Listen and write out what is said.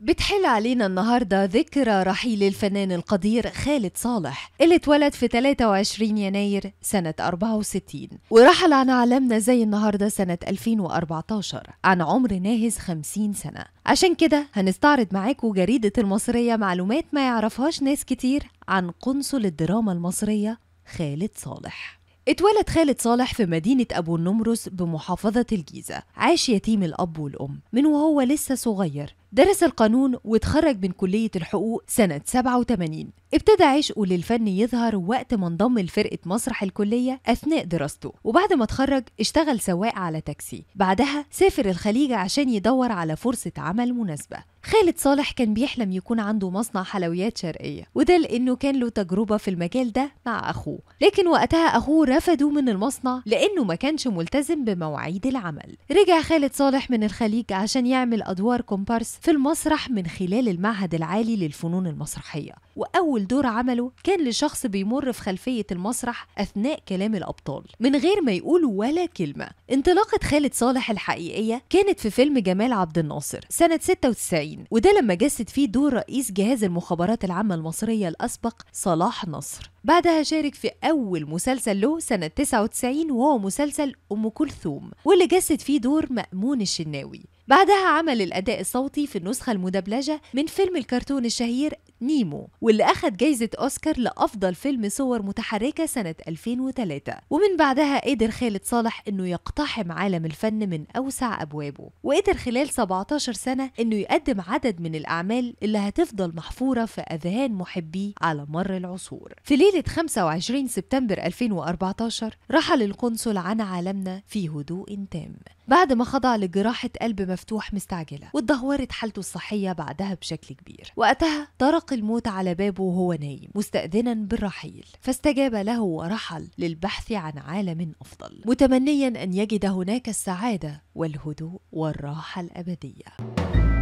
بتحل علينا النهاردة ذكرى رحيل الفنان القدير خالد صالح اللي اتولد في 23 يناير سنة 64 ورحل عن عالمنا زي النهاردة سنة 2014 عن عمر ناهز 50 سنة عشان كده هنستعرض معاكم جريدة المصرية معلومات ما يعرفهاش ناس كتير عن قنصل الدراما المصرية خالد صالح اتولد خالد صالح في مدينة أبو النمرس بمحافظة الجيزة عاش يتيم الأب والأم من وهو لسه صغير درس القانون وتخرج من كلية الحقوق سنة 87 ابتدى عشقه للفن يظهر وقت ما انضم لفرقة مسرح الكلية أثناء دراسته وبعد ما اتخرج اشتغل سواق على تاكسي بعدها سافر الخليج عشان يدور على فرصة عمل مناسبة خالد صالح كان بيحلم يكون عنده مصنع حلويات شرقية وده لأنه كان له تجربة في المجال ده مع أخوه لكن وقتها أخوه رفضه من المصنع لأنه ما كانش ملتزم بمواعيد العمل رجع خالد صالح من الخليج عشان يعمل أدوار كومبارس في المسرح من خلال المعهد العالي للفنون المسرحية وأول دور عمله كان لشخص بيمر في خلفية المسرح أثناء كلام الأبطال من غير ما يقول ولا كلمة انطلاقة خالد صالح الحقيقية كانت في فيلم جمال عبد الناصر سنة 96 وده لما جسد فيه دور رئيس جهاز المخابرات العامة المصرية الأسبق صلاح نصر بعدها شارك في أول مسلسل له سنة 99 وهو مسلسل أم كلثوم واللي جسد فيه دور مأمون الشناوي بعدها عمل الأداء الصوتي في النسخة المدبلجة من فيلم الكرتون الشهير نيمو واللي أخد جايزة أوسكار لأفضل فيلم صور متحركة سنة 2003 ومن بعدها قدر خالد صالح إنه يقتحم عالم الفن من أوسع أبوابه وقدر خلال 17 سنة إنه يقدم عدد من الأعمال اللي هتفضل محفورة في أذهان محبيه على مر العصور في ليلة 25 سبتمبر 2014 رحل القنصل عن عالمنا في هدوء تام بعد ما خضع لجراحة قلب مفتوح مستعجلة واتدهورت حالته الصحية بعدها بشكل كبير وقتها طرق دق الموت على بابه وهو نايم مستأذنا بالرحيل فاستجاب له ورحل للبحث عن عالم أفضل متمنيا أن يجد هناك السعادة والهدوء والراحة الأبدية